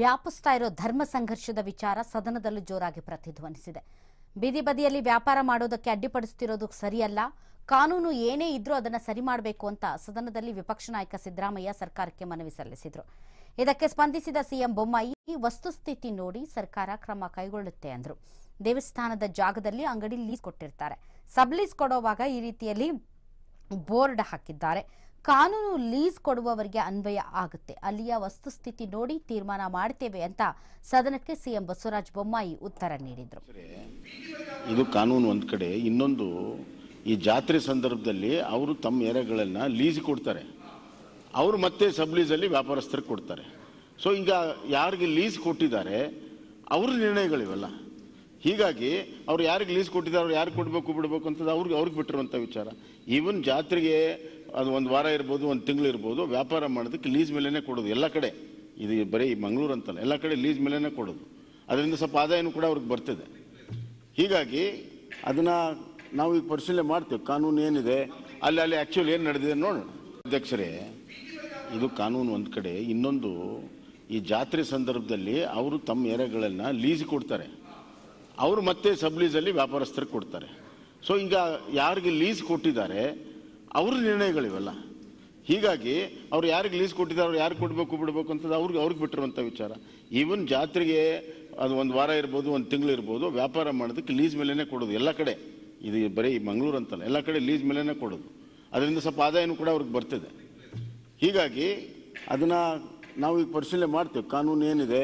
ವ್ಯಾಪಿಸ್ತಾ ಇರೋ ಧರ್ಮ ಸಂಘರ್ಷದ ವಿಚಾರ ಸದನದಲ್ಲೂ ಜೋರಾಗಿ ಪ್ರತಿಧ್ವನಿಸಿದೆ ಬೀದಿ ಬದಿಯಲ್ಲಿ ವ್ಯಾಪಾರ ಮಾಡೋದಕ್ಕೆ ಅಡ್ಡಿಪಡಿಸುತ್ತಿರೋದು ಸರಿಯಲ್ಲ ಕಾನೂನು ಏನೇ ಇದ್ರೂ ಅದನ್ನು ಸರಿ ಮಾಡಬೇಕು ಅಂತ ಸದನದಲ್ಲಿ ವಿಪಕ್ಷ ನಾಯಕ ಸಿದ್ದರಾಮಯ್ಯ ಸರ್ಕಾರಕ್ಕೆ ಮನವಿ ಸಲ್ಲಿಸಿದರು ಇದಕ್ಕೆ ಸ್ಪಂದಿಸಿದ ಸಿಎಂ ಬೊಮ್ಮಾಯಿ ಈ ವಸ್ತುಸ್ಥಿತಿ ನೋಡಿ ಸರ್ಕಾರ ಕ್ರಮ ಕೈಗೊಳ್ಳುತ್ತೆ ಅಂದರು ದೇವಸ್ಥಾನದ ಜಾಗದಲ್ಲಿ ಅಂಗಡಿ ಲೀಸ್ ಕೊಟ್ಟಿರ್ತಾರೆ ಸಬ್ ಲೀಸ್ ಕೊಡೋವಾಗ ಈ ರೀತಿಯಲ್ಲಿ ಬೋರ್ಡ್ ಹಾಕಿದ್ದಾರೆ ಕಾನೂನು ಲೀಸ್ ಕೊಡುವವರಿಗೆ ಅನ್ವಯ ಆಗುತ್ತೆ ಅಲ್ಲಿಯ ವಸ್ತುಸ್ಥಿತಿ ನೋಡಿ ತೀರ್ಮಾನ ಮಾಡುತ್ತೇವೆ ಅಂತ ಸದನಕ್ಕೆ ಸಿಎಂ ಬಸವರಾಜ ಬೊಮ್ಮಾಯಿ ಉತ್ತರ ನೀಡಿದರು ಇದು ಕಾನೂನು ಒಂದು ಕಡೆ ಇನ್ನೊಂದು ಈ ಜಾತ್ರೆ ಸಂದರ್ಭದಲ್ಲಿ ಅವರು ತಮ್ಮ ಎರೆಗಳನ್ನು ಲೀಸ್ ಕೊಡ್ತಾರೆ ಅವರು ಮತ್ತೆ ಸಬ್ಲೀಸಲ್ಲಿ ವ್ಯಾಪಾರಸ್ಥರಿಗೆ ಕೊಡ್ತಾರೆ ಸೊ ಈಗ ಯಾರಿಗೆ ಲೀಸ್ ಕೊಟ್ಟಿದ್ದಾರೆ ಅವ್ರ ನಿರ್ಣಯಗಳಿವಲ್ಲ ಹೀಗಾಗಿ ಅವ್ರು ಯಾರಿಗೆ ಲೀಸ್ ಕೊಟ್ಟಿದ್ದಾರೆ ಅವ್ರು ಯಾರು ಕೊಡಬೇಕು ಬಿಡಬೇಕು ಅಂತದ್ದು ಅವ್ರಿಗೆ ಅವ್ರಿಗೆ ಬಿಟ್ಟಿರುವಂಥ ವಿಚಾರ ಈವನ್ ಜಾತ್ರೆಗೆ ಅದು ಒಂದು ವಾರ ಇರ್ಬೋದು ಒಂದು ತಿಂಗಳು ಇರ್ಬೋದು ವ್ಯಾಪಾರ ಮಾಡೋದಕ್ಕೆ ಲೀಸ್ ಮೇಲೇ ಕೊಡೋದು ಎಲ್ಲ ಕಡೆ ಇದು ಬರೀ ಮಂಗಳೂರು ಅಂತಲ್ಲ ಎಲ್ಲ ಕಡೆ ಲೀಸ್ ಮೇಲೇ ಕೊಡೋದು ಅದರಿಂದ ಸ್ವಲ್ಪ ಆದಾಯನೂ ಕೂಡ ಅವ್ರಿಗೆ ಬರ್ತದೆ ಹೀಗಾಗಿ ಅದನ್ನು ನಾವು ಈಗ ಪರಿಶೀಲನೆ ಮಾಡ್ತೇವೆ ಕಾನೂನು ಏನಿದೆ ಅಲ್ಲಿ ಅಲ್ಲಿ ಆ್ಯಕ್ಚುಲಿ ಏನು ನಡೆದಿದೆ ನೋಡೋಣ ಅಧ್ಯಕ್ಷರೇ ಇದು ಕಾನೂನು ಒಂದು ಕಡೆ ಇನ್ನೊಂದು ಈ ಜಾತ್ರೆ ಸಂದರ್ಭದಲ್ಲಿ ಅವರು ತಮ್ಮ ಎರೆಗಳನ್ನು ಲೀಸ್ ಕೊಡ್ತಾರೆ ಅವರು ಮತ್ತೆ ಸಬ್ ವ್ಯಾಪಾರಸ್ಥರಿಗೆ ಕೊಡ್ತಾರೆ ಸೊ ಈಗ ಯಾರಿಗೆ ಲೀಸ್ ಕೊಟ್ಟಿದ್ದಾರೆ ಅವ್ರ ನಿರ್ಣಯಗಳಿವೆಲ್ಲ ಹೀಗಾಗಿ ಅವ್ರು ಯಾರಿಗೆ ಲೀಸ್ ಕೊಟ್ಟಿದ್ದಾರೆ ಅವ್ರು ಯಾರು ಕೊಡಬೇಕು ಬಿಡಬೇಕು ಅಂತ ಅವ್ರಿಗೆ ಅವ್ರಿಗೆ ಬಿಟ್ಟಿರುವಂಥ ವಿಚಾರ ಈವನ್ ಜಾತ್ರೆಗೆ ಅದು ಒಂದು ವಾರ ಇರ್ಬೋದು ಒಂದು ತಿಂಗಳು ಇರ್ಬೋದು ವ್ಯಾಪಾರ ಮಾಡೋದಕ್ಕೆ ಲೀಸ್ ಮೇಲೇ ಕೊಡೋದು ಎಲ್ಲ ಕಡೆ ಇದು ಬರೀ ಮಂಗಳೂರು ಅಂತಲ್ಲ ಎಲ್ಲ ಕಡೆ ಲೀಸ್ ಮೇಲೇ ಕೊಡೋದು ಅದರಿಂದ ಸ್ವಲ್ಪ ಆದಾಯನೂ ಕೂಡ ಅವ್ರಿಗೆ ಬರ್ತಿದೆ ಹೀಗಾಗಿ ಅದನ್ನು ನಾವು ಈಗ ಪರಿಶೀಲನೆ ಮಾಡ್ತೇವೆ ಕಾನೂನು ಏನಿದೆ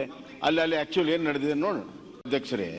ಅಲ್ಲಿ ಅಲ್ಲಿ ಆ್ಯಕ್ಚುಲಿ ಏನು ನಡೆದಿದೆ ನೋಡೋಣ ಅಧ್ಯಕ್ಷರೇ